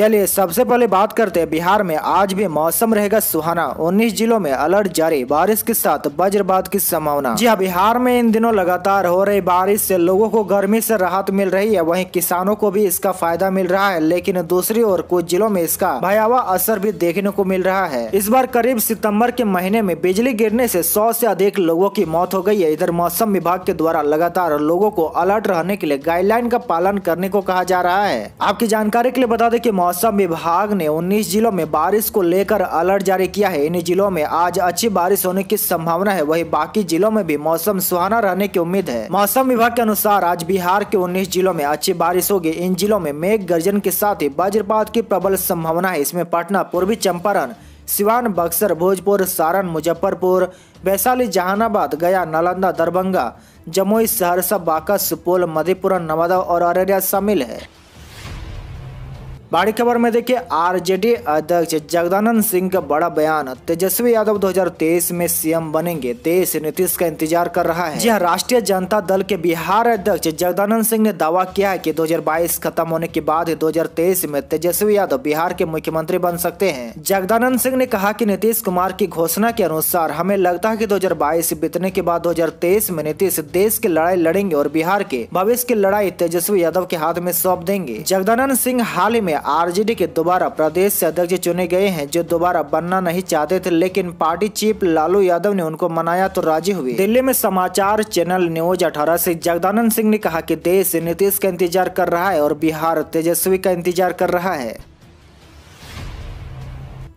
चलिए सबसे पहले बात करते हैं बिहार में आज भी मौसम रहेगा सुहाना 19 जिलों में अलर्ट जारी बारिश के साथ वज्रपात की संभावना जी हाँ बिहार में इन दिनों लगातार हो रही बारिश से लोगों को गर्मी से राहत मिल रही है वहीं किसानों को भी इसका फायदा मिल रहा है लेकिन दूसरी ओर कुछ जिलों में इसका भयावह असर भी देखने को मिल रहा है इस बार करीब सितम्बर के महीने में बिजली गिरने ऐसी सौ ऐसी अधिक लोगों की मौत हो गयी है इधर मौसम विभाग के द्वारा लगातार लोगों को अलर्ट रहने के लिए गाइडलाइन का पालन करने को कहा जा रहा है आपकी जानकारी के लिए बता दें की मौसम मौसम विभाग ने 19 जिलों में बारिश को लेकर अलर्ट जारी किया है इन जिलों में आज अच्छी बारिश होने की संभावना है वहीं बाकी जिलों में भी मौसम सुहाना रहने की उम्मीद है मौसम विभाग के अनुसार आज बिहार के 19 जिलों में अच्छी बारिश होगी इन जिलों में मेघ गर्जन के साथ ही वज्रपात की प्रबल संभावना है इसमें पटना पूर्वी चंपारण सिवान बक्सर भोजपुर सारण मुजफ्फरपुर वैशाली जहानाबाद गया नालंदा दरभंगा जमुई सहरसा बांका सुपौल मधेपुरा नवादा और अररिया शामिल है बड़ी खबर में देखिए आरजेडी अध्यक्ष जगदानंद सिंह का बड़ा बयान तेजस्वी यादव 2023 में सीएम बनेंगे देश नीतीश का इंतजार कर रहा है जी हाँ, राष्ट्रीय जनता दल के बिहार अध्यक्ष जगदानंद सिंह ने दावा किया है कि 2022 खत्म होने के बाद 2023 में तेजस्वी यादव बिहार के मुख्यमंत्री बन सकते हैं जगदानंद सिंह ने कहा की नीतीश कुमार की घोषणा के अनुसार हमें लगता है की दो बीतने के बाद दो में नीतीश देश की लड़ाई लड़ेंगे और बिहार के भविष्य की लड़ाई तेजस्वी यादव के हाथ में सौंप देंगे जगदानंद सिंह हाल ही में आरजेडी के दोबारा प्रदेश अध्यक्ष चुने गए हैं जो दोबारा बनना नहीं चाहते थे लेकिन पार्टी चीफ लालू यादव ने उनको मनाया तो राजी हुए दिल्ली में समाचार चैनल न्यूज अठारह ऐसी जगदानंद सिंह ने कहा की देश नीतीश का इंतजार कर रहा है और बिहार तेजस्वी का इंतजार कर रहा है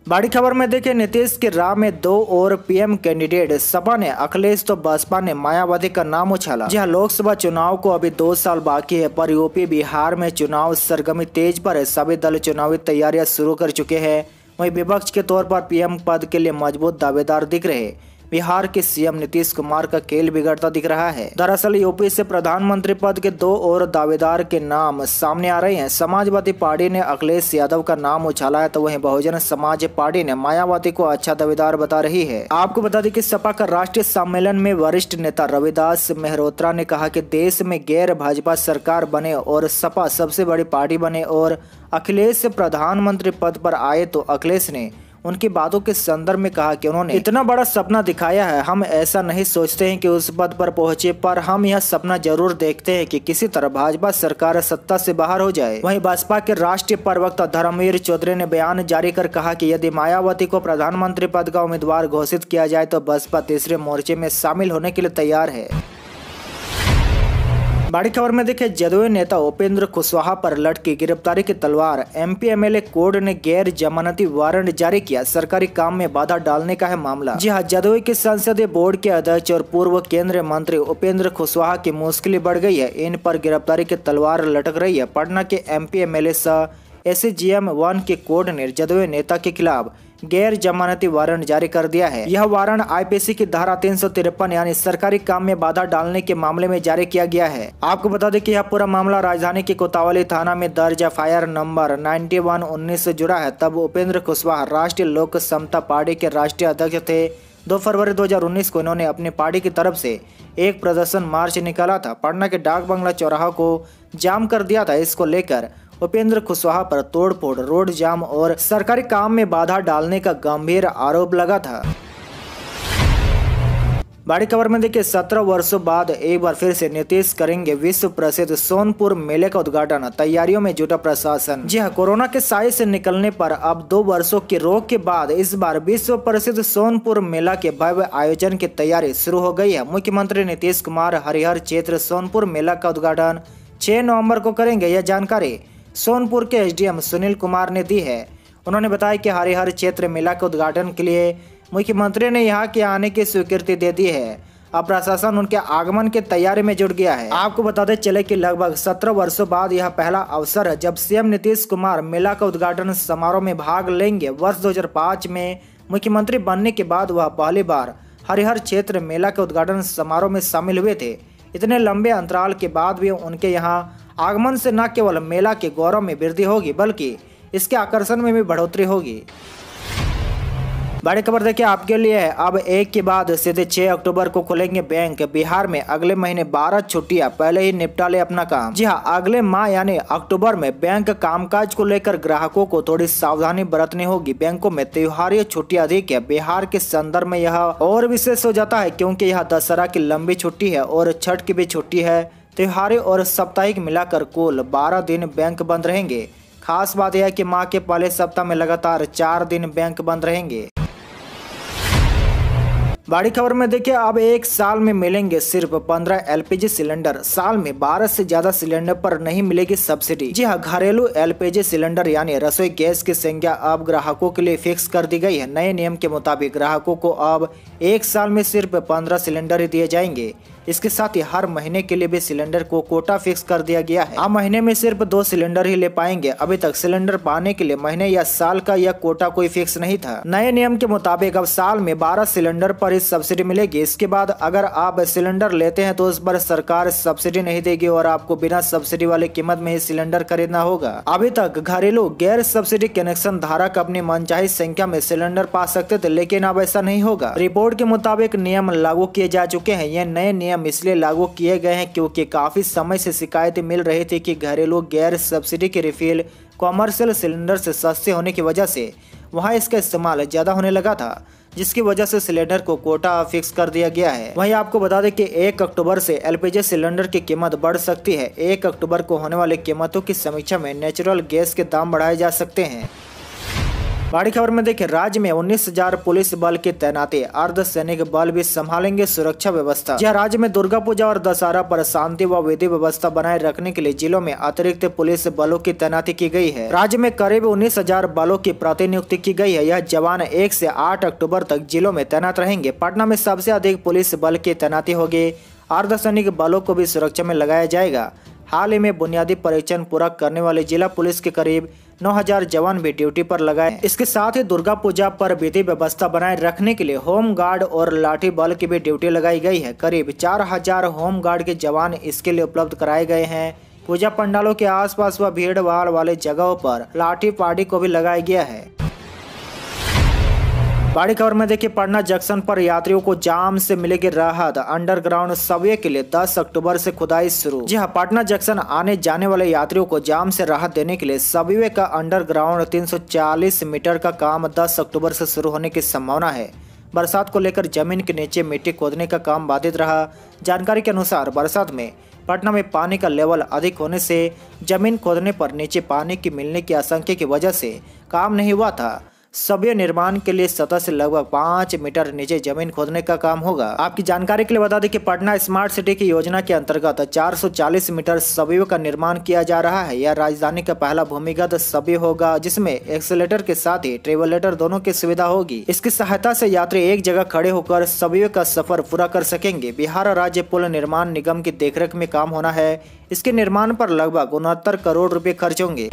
बड़ी खबर में देखें नीतीश की राह में दो और पीएम कैंडिडेट सपा ने अखिलेश तो बसपा ने मायावती का नाम उछाला जहां लोकसभा चुनाव को अभी दो साल बाकी है पर यूपी बिहार में चुनाव सरगमी तेज पर है सभी दल चुनावी तैयारियां शुरू कर चुके हैं वहीं विपक्ष के तौर पर पीएम पद के लिए मजबूत दावेदार दिख रहे बिहार के सीएम नीतीश कुमार का खेल बिगड़ता दिख रहा है दरअसल यूपी से प्रधानमंत्री पद के दो और दावेदार के नाम सामने आ रहे हैं समाजवादी पार्टी ने अखिलेश यादव का नाम उछाला है तो वहीं बहुजन समाज पार्टी ने मायावती को अच्छा दावेदार बता रही है आपको बता दें कि सपा का राष्ट्रीय सम्मेलन में वरिष्ठ नेता रविदास मेहरोत्रा ने कहा कि देश में गैर भाजपा सरकार बने और सपा सबसे बड़ी पार्टी बने और अखिलेश प्रधानमंत्री पद पर आए तो अखिलेश ने उनकी बातों के संदर्भ में कहा कि उन्होंने इतना बड़ा सपना दिखाया है हम ऐसा नहीं सोचते हैं कि उस पद पर पहुंचे पर हम यह सपना जरूर देखते हैं कि किसी तरह भाजपा सरकार सत्ता से बाहर हो जाए वहीं भाजपा के राष्ट्रीय प्रवक्ता धर्मवीर चौधरी ने बयान जारी कर कहा कि यदि मायावती को प्रधानमंत्री पद का उम्मीदवार घोषित किया जाए तो बसपा तीसरे मोर्चे में शामिल होने के लिए तैयार है बड़ी खबर में देखे जदयू नेता उपेंद्र कुशवाहा पर लटकी गिरफ्तारी की तलवार एमपी एमएलए कोर्ट ने गैर जमानती वारंट जारी किया सरकारी काम में बाधा डालने का है मामला जी हाँ जदयू के संसदीय बोर्ड के अध्यक्ष और पूर्व केंद्रीय मंत्री उपेंद्र कुशवाहा की मुश्किलें बढ़ गई है इन पर गिरफ्तारी की तलवार लटक रही है पटना के M P S G M one के कोर्ट ने जदवे नेता के खिलाफ गैर जमानती वारंट जारी कर दिया है यह वारंट आईपीसी की धारा तीन सौ तिरपन यानी सरकारी काम में बाधा डालने के मामले में जारी किया गया है आपको बता दें कि यह पूरा मामला राजधानी के कोतावाली थाना में दर्ज एफ नंबर नाइन्टी वन उन्नीस से जुड़ा है तब उपेंद्र कुशवाहा राष्ट्रीय लोक समता पार्टी के राष्ट्रीय अध्यक्ष थे दो फरवरी उन्नीस को इन्होंने अपनी पार्टी की तरफ से एक प्रदर्शन मार्च निकाला था पटना के डाक बंगला चौराहा को जाम कर दिया था इसको लेकर उपेंद्र कुशवाहा पर तोड़फोड़ रोड जाम और सरकारी काम में बाधा डालने का गंभीर आरोप लगा था बड़ी खबर में देखिए सत्रह वर्षों बाद एक बार फिर से नीतीश करेंगे विश्व प्रसिद्ध सोनपुर मेले का उद्घाटन तैयारियों में जुटा प्रशासन जी हाँ कोरोना के साय से निकलने पर अब दो वर्षों की रोक के बाद इस बार विश्व प्रसिद्ध सोनपुर मेला के भव्य आयोजन की तैयारी शुरू हो गई है मुख्यमंत्री नीतीश कुमार हरिहर क्षेत्र सोनपुर मेला का उद्घाटन छह नवम्बर को करेंगे यह जानकारी सोनपुर के एसडीएम सुनील कुमार ने दी है उन्होंने बताया कि हरिहर क्षेत्र मेला के उद्घाटन के लिए मुख्यमंत्री ने यहाँ के आने की स्वीकृति दे दी है अब प्रशासन उनके आगमन की तैयारी में जुट गया है आपको बताते चले कि लगभग सत्रह वर्षों बाद यह पहला अवसर है जब सीएम नीतीश कुमार मेला का उद्घाटन समारोह में भाग लेंगे वर्ष 2005 में मुख्यमंत्री बनने के बाद वह पहली बार हरिहर क्षेत्र मेला के उद्घाटन समारोह में शामिल हुए थे इतने लंबे अंतराल के बाद भी उनके यहाँ आगमन से न केवल मेला के गौरव में वृद्धि होगी बल्कि इसके आकर्षण में भी बढ़ोतरी होगी बड़ी खबर देखिए आपके लिए है अब एक के बाद सीधे छह अक्टूबर को खुलेंगे बैंक बिहार में अगले महीने 12 छुट्टियां पहले ही निपटा ले अपना काम जी हाँ अगले माह यानी अक्टूबर में बैंक कामकाज को लेकर ग्राहकों को थोड़ी सावधानी बरतनी होगी बैंकों में त्योहारी छुट्टियां अधिक है बिहार के संदर्भ में यह और विशेष हो जाता है क्यूँकी यह दशहरा की लंबी छुट्टी है और छठ की भी छुट्टी है त्योहारों और साप्ताहिक मिलाकर कुल बारह दिन बैंक बंद रहेंगे खास बात यह है कि माह के पहले सप्ताह में लगातार चार दिन बैंक बंद रहेंगे बड़ी खबर में देखिए अब एक साल में मिलेंगे सिर्फ 15 एलपीजी सिलेंडर साल में 12 से ज्यादा सिलेंडर पर नहीं मिलेगी सब्सिडी जी हाँ घरेलू एलपीजी सिलेंडर यानी रसोई गैस की संख्या अब ग्राहकों के लिए फिक्स कर दी गई है नए नियम के मुताबिक ग्राहकों को अब एक साल में सिर्फ 15 सिलेंडर ही दिए जाएंगे इसके साथ ही हर महीने के लिए भी सिलेंडर को कोटा फिक्स कर दिया गया है आप महीने में सिर्फ दो सिलेंडर ही ले पाएंगे अभी तक सिलेंडर पाने के लिए महीने या साल का यह कोटा कोई फिक्स नहीं था नए नियम के मुताबिक अब साल में बारह सिलेंडर पर ही सब्सिडी मिलेगी इसके बाद अगर आप सिलेंडर लेते हैं तो उस पर सरकार सब्सिडी नहीं देगी और आपको बिना सब्सिडी वाली कीमत में ही सिलेंडर खरीदना होगा अभी तक घरेलू गैर सब्सिडी कनेक्शन धारक अपनी मनचाही संख्या में सिलेंडर पा सकते थे लेकिन अब ऐसा नहीं होगा रिपोर्ट के मुताबिक नियम लागू किए जा चुके हैं ये नए नियम नियम इसलिए लागू किए गए हैं क्योंकि काफ़ी समय से शिकायतें मिल रही थी कि घरेलू गैर सब्सिडी के रिफिल कॉमर्शियल सिलेंडर से सस्ते होने की वजह से वहाँ इसका इस्तेमाल ज़्यादा होने लगा था जिसकी वजह से सिलेंडर को कोटा फिक्स कर दिया गया है वहीं आपको बता दें कि 1 अक्टूबर से एलपीजी सिलेंडर की कीमत बढ़ सकती है 1 अक्टूबर को होने वाली कीमतों की समीक्षा में नेचुरल गैस के दाम बढ़ाए जा सकते हैं बड़ी खबर में देखें राज्य में उन्नीस हजार पुलिस बल के तैनाती अर्ध सैनिक बल भी संभालेंगे सुरक्षा व्यवस्था यह राज्य में दुर्गा पूजा और दशहरा पर शांति व विधि व्यवस्था बनाए रखने के लिए जिलों में अतिरिक्त पुलिस बलों की तैनाती की गई है राज्य में करीब उन्नीस हजार बलों की प्रतिनियुक्ति की गई है यह जवान एक ऐसी आठ अक्टूबर तक जिलों में तैनात रहेंगे पटना में सबसे अधिक पुलिस बल की तैनाती होगी अर्धसैनिक बलों को भी सुरक्षा में लगाया जाएगा हाल ही में बुनियादी परीक्षण पूरा करने वाले जिला पुलिस के करीब 9000 जवान भी ड्यूटी पर लगाए इसके साथ ही दुर्गा पूजा पर विधि व्यवस्था बनाए रखने के लिए होम गार्ड और लाठी बल की भी ड्यूटी लगाई गई है करीब 4000 होम गार्ड के जवान इसके लिए उपलब्ध कराए गए हैं पूजा पंडालों के आसपास व भीड़ भाड़ वाले जगहों पर लाठी पार्टी को भी लगाया गया है बड़ी खबर में देखिए पटना जंक्शन पर यात्रियों को जाम से मिलेगी राहत अंडरग्राउंड सबवे के लिए 10 अक्टूबर से खुदाई शुरू जी हाँ पटना जंक्शन आने जाने वाले यात्रियों को जाम से राहत देने के लिए सबवे का अंडरग्राउंड 340 मीटर का काम 10 अक्टूबर से शुरू होने की संभावना है बरसात को लेकर जमीन के नीचे मिट्टी खोदने का काम बाधित रहा जानकारी के अनुसार बरसात में पटना में पानी का लेवल अधिक होने से जमीन खोदने पर नीचे पानी की मिलने की आशंका की वजह से काम नहीं हुआ था सभ्य निर्माण के लिए सतह से लगभग पाँच मीटर नीचे जमीन खोदने का काम होगा आपकी जानकारी के लिए बता दें कि पटना स्मार्ट सिटी की योजना के अंतर्गत 440 मीटर सभ्य का निर्माण किया जा रहा है यह राजधानी का पहला भूमिगत सभ्य होगा जिसमें एक्सेलेटर के साथ ही ट्रेवलेटर दोनों की सुविधा होगी इसकी सहायता ऐसी यात्री एक जगह खड़े होकर सभ्य का सफर पूरा कर सकेंगे बिहार राज्य पुल निर्माण निगम की देखरेख में काम होना है इसके निर्माण पर लगभग उनहत्तर करोड़ रुपए खर्च होंगे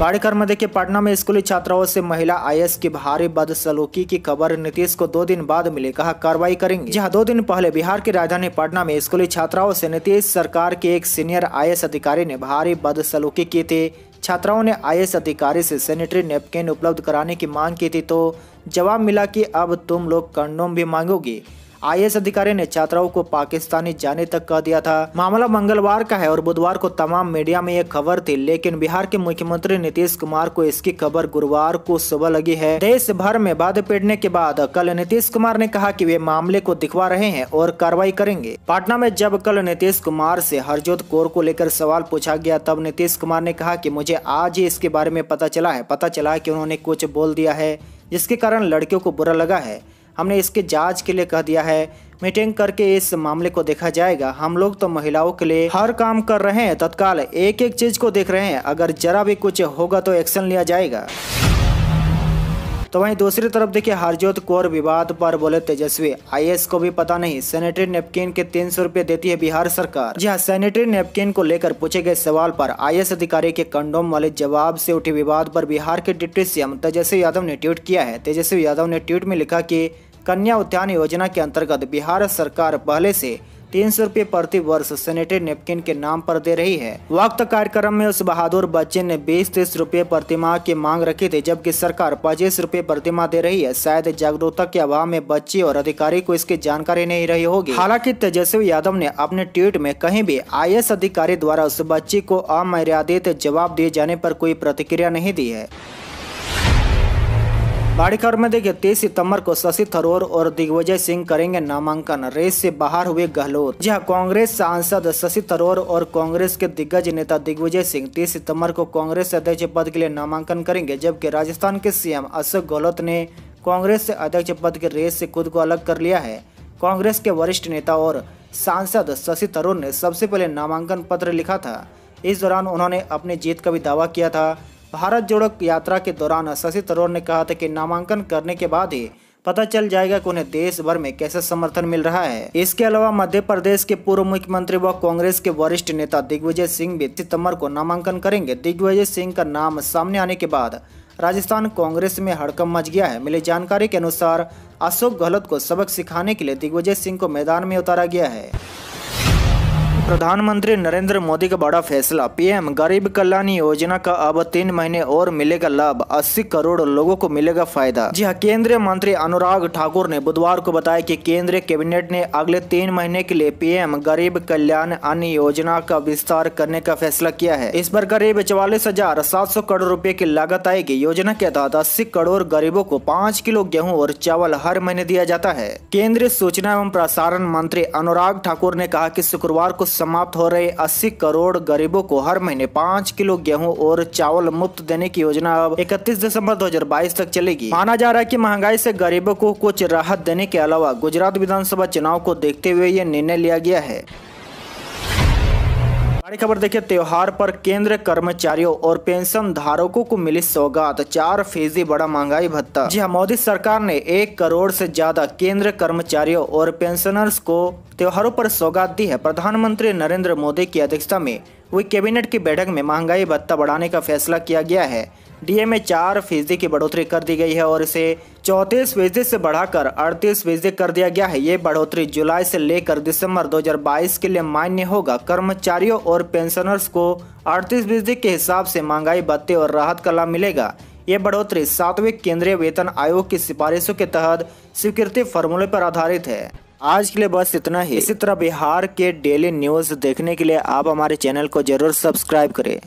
बाड़ीकर में देखिए पटना में स्कूली छात्राओं से महिला आईएएस की भारी बदसलूकी की खबर नीतीश को दो दिन बाद मिली कहा कार्रवाई करेंगे जहां दो दिन पहले बिहार की राजधानी पटना में स्कूली छात्राओं से नीतीश सरकार के एक सीनियर आईएएस अधिकारी ने भारी बदसलूकी की थी छात्राओं ने आईएएस अधिकारी से सैनिटरी नेपकिन उपलब्ध कराने की मांग की थी तो जवाब मिला की अब तुम लोग कंडोम भी मांगोगे एस अधिकारी ने छात्राओं को पाकिस्तानी जाने तक कह दिया था मामला मंगलवार का है और बुधवार को तमाम मीडिया में यह खबर थी लेकिन बिहार के मुख्यमंत्री नीतीश कुमार को इसकी खबर गुरुवार को सुबह लगी है देश भर में बाध पीटने के बाद कल नीतीश कुमार ने कहा की वे मामले को दिखवा रहे हैं और कार्रवाई करेंगे पटना में जब कल नीतीश कुमार ऐसी हरजोत कौर को लेकर सवाल पूछा गया तब नीतीश कुमार ने कहा की मुझे आज ही इसके बारे में पता चला है पता चला है की उन्होंने कुछ बोल दिया है जिसके कारण लड़कियों को बुरा लगा है हमने इसके जांच के लिए कह दिया है मीटिंग करके इस मामले को देखा जाएगा हम लोग तो महिलाओं के लिए हर काम कर रहे हैं तत्काल एक एक चीज को देख रहे हैं अगर जरा भी कुछ होगा तो एक्शन लिया जाएगा तो वहीं दूसरी तरफ देखिए हरजोत कौर विवाद पर बोले तेजस्वी आईएएस को भी पता नहीं सैनिटरी नेपकिन के तीन सौ रूपए देती है बिहार सरकार जी हाँ सैनिटरी नेपकिन को लेकर पूछे गए सवाल पर आईएएस अधिकारी के कंडोम वाले जवाब से उठे विवाद पर बिहार के डिप्टी सीएम तेजस्वी यादव ने ट्वीट किया है तेजस्वी यादव ने ट्वीट में लिखा की कन्या उद्यान योजना के अंतर्गत बिहार सरकार पहले से तीन सौ रूपए प्रति वर्ष सैनिटरी नेपकिन के नाम पर दे रही है वक्त कार्यक्रम में उस बहादुर बच्चे ने बीस तीस रूपए प्रतिमा की मांग रखी थी जबकि सरकार पच्चीस रूपए प्रतिमा दे रही है शायद जागरूकता के अभाव में बच्ची और अधिकारी को इसकी जानकारी नहीं रही होगी हालांकि तेजस्वी यादव ने अपने ट्वीट में कहीं भी आई अधिकारी द्वारा उस बच्ची को अमर्यादित जवाब दिए जाने आरोप कोई प्रतिक्रिया नहीं दी है बाड़ी खबर में देखिए तेईस सितंबर को शशि थरूर और दिग्विजय सिंह करेंगे नामांकन रेस से बाहर हुए गहलोत जहां कांग्रेस सांसद शशि थरूर और कांग्रेस के दिग्गज नेता दिग्विजय सिंह तेईस सितंबर को कांग्रेस अध्यक्ष पद के लिए नामांकन करेंगे जबकि राजस्थान के सीएम अशोक गहलोत ने कांग्रेस अध्यक्ष पद के रेस से खुद को अलग कर लिया है कांग्रेस के वरिष्ठ नेता और सांसद शशि थरूर ने सबसे पहले नामांकन पत्र लिखा था इस दौरान उन्होंने अपनी जीत का भी दावा किया था भारत जोड़ो यात्रा के दौरान शशि थरूर ने कहा था कि नामांकन करने के बाद ही पता चल जाएगा कि उन्हें देश भर में कैसे समर्थन मिल रहा है इसके अलावा मध्य प्रदेश के पूर्व मुख्यमंत्री व कांग्रेस के वरिष्ठ नेता दिग्विजय सिंह भी सितम्बर को नामांकन करेंगे दिग्विजय सिंह का नाम सामने आने के बाद राजस्थान कांग्रेस में हड़कम मच गया है मिली जानकारी के अनुसार अशोक गहलोत को सबक सिखाने के लिए दिग्विजय सिंह को मैदान में उतारा गया है प्रधानमंत्री नरेंद्र मोदी का बड़ा फैसला पीएम गरीब कल्याण योजना का अब तीन महीने और मिलेगा लाभ 80 करोड़ लोगों को मिलेगा फायदा जी हाँ केंद्रीय मंत्री अनुराग ठाकुर ने बुधवार को बताया कि केंद्रीय कैबिनेट ने अगले तीन महीने के लिए पीएम गरीब कल्याण अन्न योजना का विस्तार करने का फैसला किया है इस पर करीब चौवालीस हजार सात सौ करोड़ रूपए की लागत आएगी योजना के तहत अस्सी करोड़ गरीबों को पाँच किलो गेहूँ और चावल हर महीने दिया जाता है केंद्रीय सूचना एवं प्रसारण मंत्री अनुराग ठाकुर ने कहा की शुक्रवार को समाप्त हो रहे 80 करोड़ गरीबों को हर महीने पाँच किलो गेहूं और चावल मुफ्त देने की योजना अब 31 दिसंबर 2022 तक चलेगी माना जा रहा है कि महंगाई से गरीबों को कुछ राहत देने के अलावा गुजरात विधानसभा चुनाव को देखते हुए ये निर्णय लिया गया है बड़ी खबर देखिए त्योहार पर केंद्र कर्मचारियों और पेंशन धारकों को मिली सौगात चार फीसदी बड़ा महंगाई भत्ता जी हाँ मोदी सरकार ने एक करोड़ से ज्यादा केंद्र कर्मचारियों और पेंशनर्स को त्योहारों पर सौगात दी है प्रधानमंत्री नरेंद्र मोदी की अध्यक्षता में हुई कैबिनेट की बैठक में महंगाई भत्ता बढ़ाने का फैसला किया गया है डीए में चार फीसदी की बढ़ोतरी कर दी गई है और इसे चौंतीस फीसदी से बढ़ाकर अड़तीस फीसदी कर दिया गया है ये बढ़ोतरी जुलाई से लेकर दिसंबर 2022 के लिए मान्य होगा कर्मचारियों और पेंशनर्स को अड़तीस फीसदी के हिसाब से महंगाई भत्ते और राहत का लाभ मिलेगा ये बढ़ोतरी सातवें केंद्रीय वेतन आयोग की सिफारिशों के तहत स्वीकृति फॉर्मूले पर आधारित है आज के लिए बस इतना ही इसी तरह बिहार के डेली न्यूज देखने के लिए आप हमारे चैनल को जरूर सब्सक्राइब करें